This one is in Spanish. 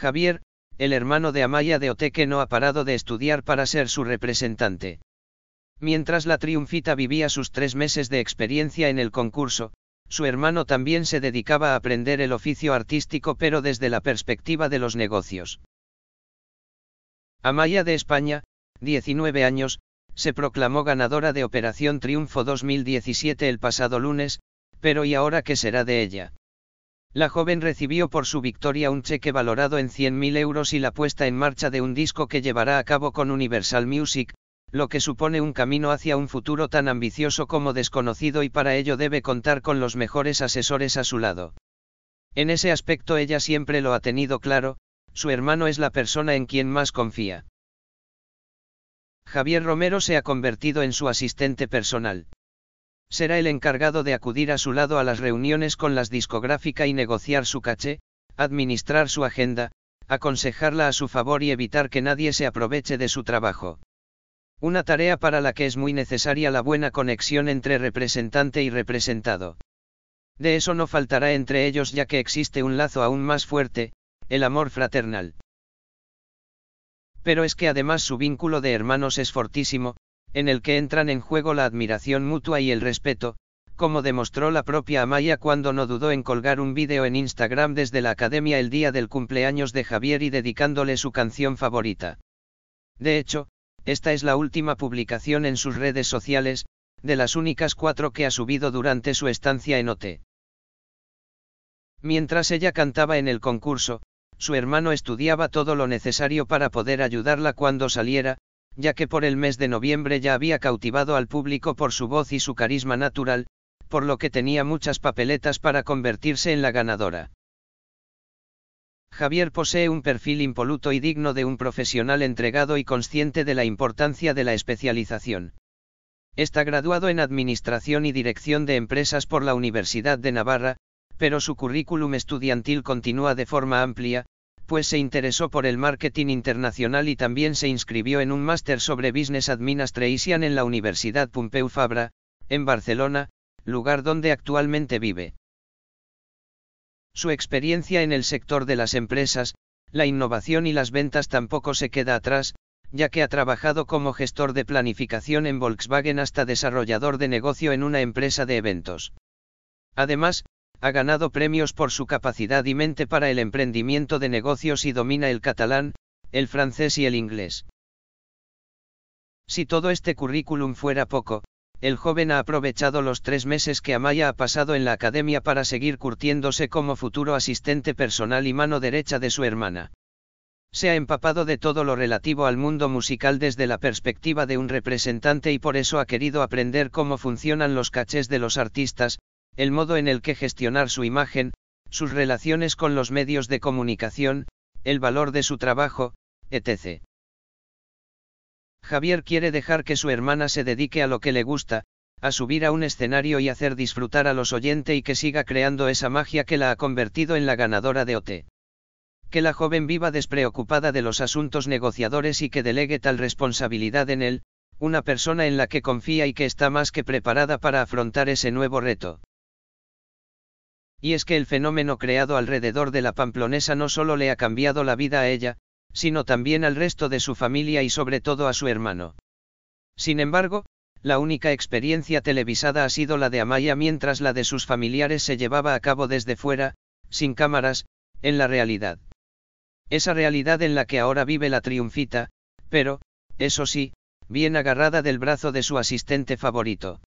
Javier, el hermano de Amaya de Oteque no ha parado de estudiar para ser su representante. Mientras la triunfita vivía sus tres meses de experiencia en el concurso, su hermano también se dedicaba a aprender el oficio artístico pero desde la perspectiva de los negocios. Amaya de España, 19 años, se proclamó ganadora de Operación Triunfo 2017 el pasado lunes, pero ¿y ahora qué será de ella? La joven recibió por su victoria un cheque valorado en 100.000 euros y la puesta en marcha de un disco que llevará a cabo con Universal Music, lo que supone un camino hacia un futuro tan ambicioso como desconocido y para ello debe contar con los mejores asesores a su lado. En ese aspecto ella siempre lo ha tenido claro, su hermano es la persona en quien más confía. Javier Romero se ha convertido en su asistente personal será el encargado de acudir a su lado a las reuniones con las discográfica y negociar su caché, administrar su agenda, aconsejarla a su favor y evitar que nadie se aproveche de su trabajo. Una tarea para la que es muy necesaria la buena conexión entre representante y representado. De eso no faltará entre ellos ya que existe un lazo aún más fuerte, el amor fraternal. Pero es que además su vínculo de hermanos es fortísimo, en el que entran en juego la admiración mutua y el respeto, como demostró la propia Amaya cuando no dudó en colgar un vídeo en Instagram desde la academia el día del cumpleaños de Javier y dedicándole su canción favorita. De hecho, esta es la última publicación en sus redes sociales, de las únicas cuatro que ha subido durante su estancia en OT. Mientras ella cantaba en el concurso, su hermano estudiaba todo lo necesario para poder ayudarla cuando saliera, ya que por el mes de noviembre ya había cautivado al público por su voz y su carisma natural, por lo que tenía muchas papeletas para convertirse en la ganadora. Javier posee un perfil impoluto y digno de un profesional entregado y consciente de la importancia de la especialización. Está graduado en Administración y Dirección de Empresas por la Universidad de Navarra, pero su currículum estudiantil continúa de forma amplia, pues se interesó por el marketing internacional y también se inscribió en un máster sobre Business Administration en la Universidad Pompeu Fabra, en Barcelona, lugar donde actualmente vive. Su experiencia en el sector de las empresas, la innovación y las ventas tampoco se queda atrás, ya que ha trabajado como gestor de planificación en Volkswagen hasta desarrollador de negocio en una empresa de eventos. Además, ha ganado premios por su capacidad y mente para el emprendimiento de negocios y domina el catalán, el francés y el inglés. Si todo este currículum fuera poco, el joven ha aprovechado los tres meses que Amaya ha pasado en la academia para seguir curtiéndose como futuro asistente personal y mano derecha de su hermana. Se ha empapado de todo lo relativo al mundo musical desde la perspectiva de un representante y por eso ha querido aprender cómo funcionan los cachés de los artistas, el modo en el que gestionar su imagen, sus relaciones con los medios de comunicación, el valor de su trabajo, etc. Javier quiere dejar que su hermana se dedique a lo que le gusta, a subir a un escenario y hacer disfrutar a los oyentes y que siga creando esa magia que la ha convertido en la ganadora de OT. Que la joven viva despreocupada de los asuntos negociadores y que delegue tal responsabilidad en él, una persona en la que confía y que está más que preparada para afrontar ese nuevo reto. Y es que el fenómeno creado alrededor de la pamplonesa no solo le ha cambiado la vida a ella, sino también al resto de su familia y sobre todo a su hermano. Sin embargo, la única experiencia televisada ha sido la de Amaya mientras la de sus familiares se llevaba a cabo desde fuera, sin cámaras, en la realidad. Esa realidad en la que ahora vive la triunfita, pero, eso sí, bien agarrada del brazo de su asistente favorito.